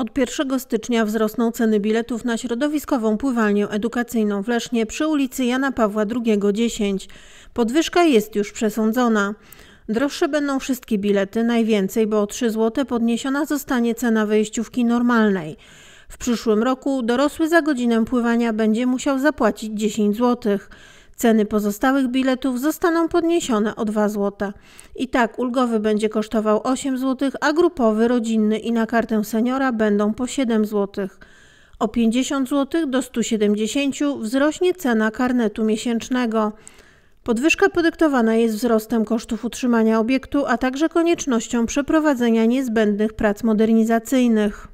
Od 1 stycznia wzrosną ceny biletów na środowiskową pływalnię edukacyjną w Lesznie przy ulicy Jana Pawła II 10. Podwyżka jest już przesądzona. Droższe będą wszystkie bilety, najwięcej, bo o 3 zł podniesiona zostanie cena wejściówki normalnej. W przyszłym roku dorosły za godzinę pływania będzie musiał zapłacić 10 złotych. Ceny pozostałych biletów zostaną podniesione o 2 zł. I tak ulgowy będzie kosztował 8 zł, a grupowy, rodzinny i na kartę seniora będą po 7 zł. O 50 zł do 170 wzrośnie cena karnetu miesięcznego. Podwyżka podyktowana jest wzrostem kosztów utrzymania obiektu, a także koniecznością przeprowadzenia niezbędnych prac modernizacyjnych.